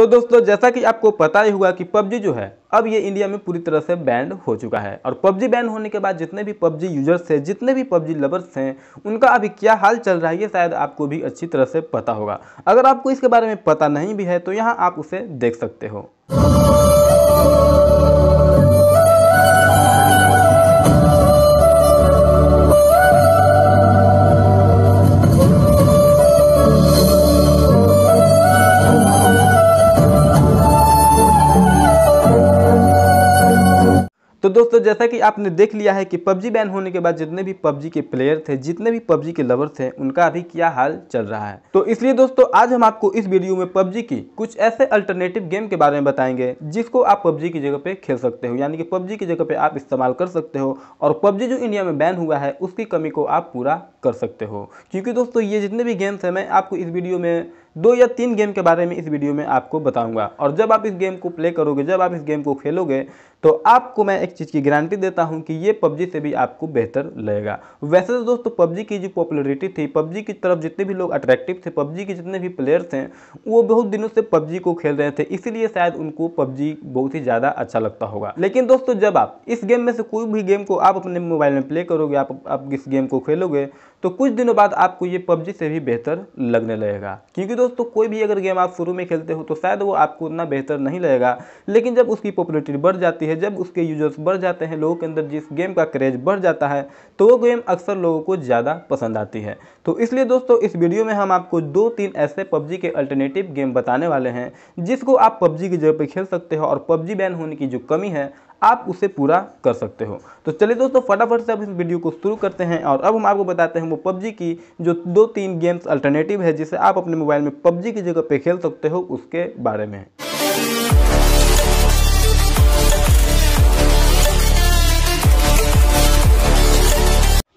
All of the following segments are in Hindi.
तो दोस्तों जैसा कि आपको पता ही हुआ कि पबजी जो है अब ये इंडिया में पूरी तरह से बैंड हो चुका है और पबजी बैन होने के बाद जितने भी पबजी यूजर्स हैं जितने भी पबजी लवर्स हैं उनका अभी क्या हाल चल रहा है ये शायद आपको भी अच्छी तरह से पता होगा अगर आपको इसके बारे में पता नहीं भी है तो यहाँ आप उसे देख सकते हो तो दोस्तों जैसा कि आपने देख लिया है कि पबजी बैन होने के बाद जितने भी पबजी के प्लेयर थे जितने भी पबजी के लवर थे उनका अभी क्या हाल चल रहा है तो इसलिए दोस्तों आज हम आपको इस वीडियो में पबजी की कुछ ऐसे अल्टरनेटिव गेम के बारे में बताएंगे जिसको आप पबजी की जगह पे खेल सकते हो यानी कि पबजी की जगह पे आप इस्तेमाल कर सकते हो और पबजी जो इंडिया में बैन हुआ है उसकी कमी को आप पूरा कर सकते हो क्योंकि दोस्तों ये जितने भी गेम्स हैं मैं आपको इस वीडियो में दो या तीन गेम के बारे में इस वीडियो में आपको बताऊंगा और जब आप इस गेम को प्ले करोगे जब आप इस गेम को खेलोगे तो आपको मैं एक चीज़ की गारंटी देता हूं कि ये पबजी से भी आपको बेहतर लगेगा वैसे तो दोस्तों पबजी की जो पॉपुलरिटी थी पबजी की तरफ जितने भी लोग अट्रैक्टिव थे पबजी के जितने भी प्लेयर्स थे वो बहुत दिनों से पबजी को खेल रहे थे इसीलिए शायद उनको पबजी बहुत ही ज़्यादा अच्छा लगता होगा लेकिन दोस्तों जब आप इस गेम में से कोई भी गेम को आप अपने मोबाइल में प्ले करोगे आप, इस गेम को खेलोगे तो कुछ दिनों बाद आपको ये पबजी से भी बेहतर लगने लगेगा क्योंकि दोस्तों तो कोई भी अगर गेम आप शुरू में खेलते हो तो शायद वो आपको उतना बेहतर नहीं लगेगा लेकिन जब उसकी पॉपुलरिटी बढ़ जाती है जब उसके यूजर्स बढ़ जाते हैं लोगों के अंदर जिस गेम का क्रेज बढ़ जाता है तो वो गेम अक्सर लोगों को ज़्यादा पसंद आती है तो इसलिए दोस्तों इस वीडियो में हम आपको दो तीन ऐसे पबजी के अल्टरनेटिव गेम बताने वाले हैं जिसको आप पबजी की जगह पर खेल सकते हो और पबजी बैन होने की जो कमी है आप उसे पूरा कर सकते हो तो चलिए दोस्तों फटाफट से अब इस वीडियो को शुरू करते हैं और अब हम आपको बताते हैं वो पबजी की जो दो तीन गेम्स अल्टरनेटिव है जिसे आप अपने मोबाइल में पबजी की जगह पे खेल सकते हो उसके बारे में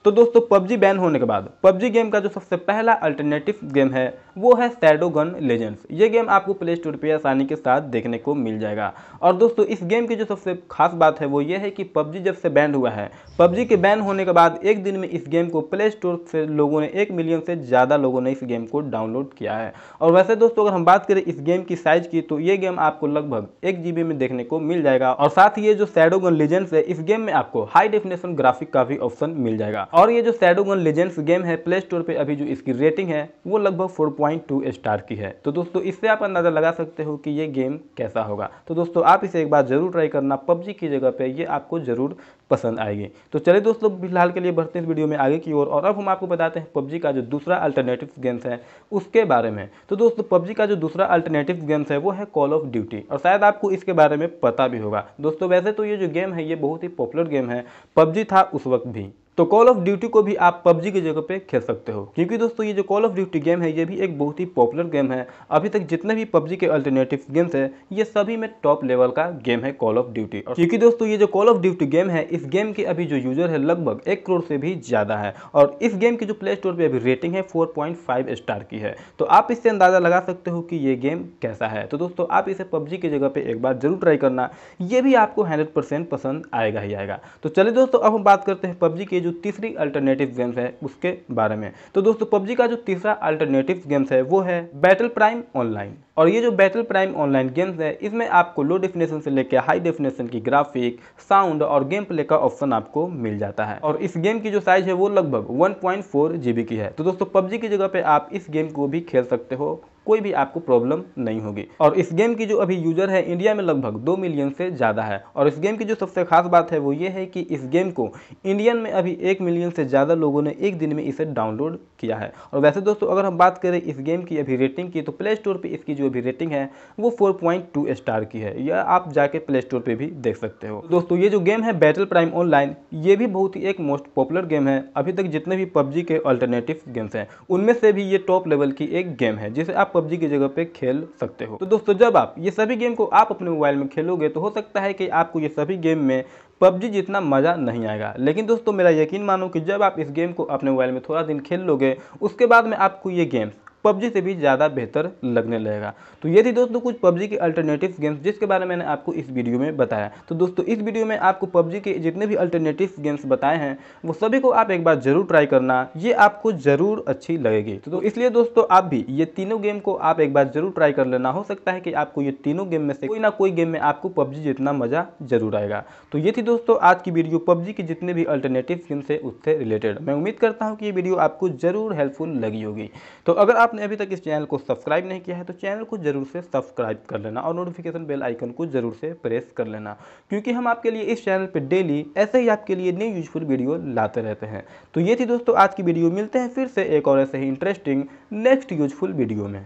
तो दोस्तों पबजी बैन होने के बाद पबजी गेम का जो सबसे पहला अल्टरनेटिव गेम है वो है सैडो गन लेजेंड्स ये गेम आपको प्ले स्टोर पर आसानी के साथ देखने को मिल जाएगा और दोस्तों इस गेम की जो सबसे खास बात है वो ये है कि पबजी जब से बैन हुआ है पबजी के बैन होने के बाद एक दिन में इस गेम को प्ले स्टोर से लोगों ने एक मिलियन से ज़्यादा लोगों ने इस गेम को डाउनलोड किया है और वैसे दोस्तों अगर हम बात करें इस गेम की साइज़ की तो ये गेम आपको लगभग एक जी में देखने को मिल जाएगा और साथ ही ये जो सैडो गन लेजेंड्स है इस गेम में आपको हाई डेफिनेशन ग्राफिक का भी ऑप्शन मिल जाएगा और ये जो सैडोगन लेजेंड्स गेम है प्ले स्टोर पर अभी जो इसकी रेटिंग है वो लगभग 4.2 स्टार की है तो दोस्तों इससे आप अंदाज़ा लगा सकते हो कि ये गेम कैसा होगा तो दोस्तों आप इसे एक बार ज़रूर ट्राई करना पबजी की जगह पर ये आपको ज़रूर पसंद आएगी तो चलिए दोस्तों फिलहाल के लिए बढ़ते हैं इस वीडियो में आगे की ओर और अब हम आपको बताते हैं पबजी का जो दूसरा अल्टरनेटिव गेम्स है उसके बारे में तो दोस्तों पबजी का जो दूसरा अल्टरनेटिव गेम्स है वो है कॉल ऑफ ड्यूटी और शायद आपको इसके बारे में पता भी होगा दोस्तों वैसे तो ये जो गेम है ये बहुत ही पॉपुलर गेम है पबजी था उस वक्त भी तो कॉल ऑफ ड्यूटी को भी आप पबजी की जगह पे खेल सकते हो क्योंकि दोस्तों ये जो कॉल ऑफ ड्यूटी गेम है ये भी एक बहुत ही पॉपुलर गेम है अभी तक जितने भी पबजी के अल्टरनेटिव गेम्स है ये सभी में टॉप लेवल का गेम है कॉल ऑफ ड्यूटी क्योंकि दोस्तों ये जो कॉल ऑफ ड्यूटी गेम है इस गेम के अभी जो यूजर है लगभग एक करोड़ से भी ज़्यादा है और इस गेम की जो प्ले स्टोर पर अभी रेटिंग है फोर स्टार की है तो आप इससे अंदाज़ा लगा सकते हो कि ये गेम कैसा है तो दोस्तों आप इसे पबजी की जगह पर एक बार जरूर ट्राई करना ये भी आपको हंड्रेड पसंद आएगा ही आएगा तो चलिए दोस्तों अब हम बात करते हैं पबजी के जो तीसरी अल्टरनेटिव गेम्स है उसके बारे में तो दोस्तों पबजी का जो तीसरा अल्टरनेटिव गेम्स है वो है बैटल प्राइम ऑनलाइन और ये जो बैटल प्राइम ऑनलाइन गेम्स है इसमें आपको लो डेफिनेशन से लेकर हाई डेफिनेशन की ग्राफिक साउंड और गेम प्ले का ऑप्शन आपको मिल जाता है और इस गेम की जो साइज है वो लगभग 1.4 जीबी की है तो दोस्तों पबजी की जगह पे आप इस गेम को भी खेल सकते हो कोई भी आपको प्रॉब्लम नहीं होगी और इस गेम की जो अभी यूजर है इंडिया में लगभग दो मिलियन से ज़्यादा है और इस गेम की जो सबसे खास बात है वो ये है कि इस गेम को इंडियन में अभी एक मिलियन से ज़्यादा लोगों ने एक दिन में इसे डाउनलोड किया है और वैसे दोस्तों अगर हम बात करें इस गेम की अभी रेटिंग की तो प्ले स्टोर पर इसकी जो अभी रेटिंग है वो फोर स्टार की है यह आप जाके प्ले स्टोर पर भी देख सकते हो दोस्तों ये जो गेम है बैटल प्राइम ऑनलाइन ये भी बहुत ही एक मोस्ट पॉपुलर गेम है अभी तक जितने भी पबजी के अल्टरनेटिव गेम्स हैं उनमें से भी ये टॉप लेवल की एक गेम है जिसे आप पबजी की जगह पे खेल सकते हो तो दोस्तों जब आप ये सभी गेम को आप अपने मोबाइल में खेलोगे तो हो सकता है कि आपको ये सभी गेम में पबजी जितना मज़ा नहीं आएगा लेकिन दोस्तों मेरा यकीन मानो कि जब आप इस गेम को अपने मोबाइल में थोड़ा दिन खेल लोगे उसके बाद में आपको ये गेम्स पबजी से भी ज़्यादा बेहतर लगने लगेगा तो ये थी दोस्तों कुछ पबजी के अल्टरनेटिव गेम्स जिसके बारे में मैंने आपको इस वीडियो में बताया तो दोस्तों इस वीडियो में आपको पबजी के जितने भी अल्टरनेटिव गेम्स बताए हैं वो सभी को आप एक बार ज़रूर ट्राई करना ये आपको ज़रूर अच्छी लगेगी तो इसलिए दोस्तों आप भी ये तीनों गेम को आप एक बार ज़रूर ट्राई कर लेना हो सकता है कि आपको ये तीनों गेम में से कोई ना कोई गेम में आपको पबजी जितना मज़ा ज़रूर आएगा तो ये थी दोस्तों आज की वीडियो पबजी के जितने भी अल्टरनेटिव गेम्स है उससे रिलेटेड मैं उम्मीद करता हूँ कि ये वीडियो आपको ज़रूर हेल्पफुल लगी होगी तो अगर आप आपने अभी तक इस चैनल को सब्सक्राइब नहीं किया है तो चैनल को जरूर से सब्सक्राइब कर लेना और नोटिफिकेशन बेल आइकन को जरूर से प्रेस कर लेना क्योंकि हम आपके लिए इस चैनल पर डेली ऐसे ही आपके लिए नई यूजफुल वीडियो लाते रहते हैं तो ये थी दोस्तों आज की वीडियो मिलते हैं फिर से एक और ऐसे ही इंटरेस्टिंग नेक्स्ट यूजफुल वीडियो में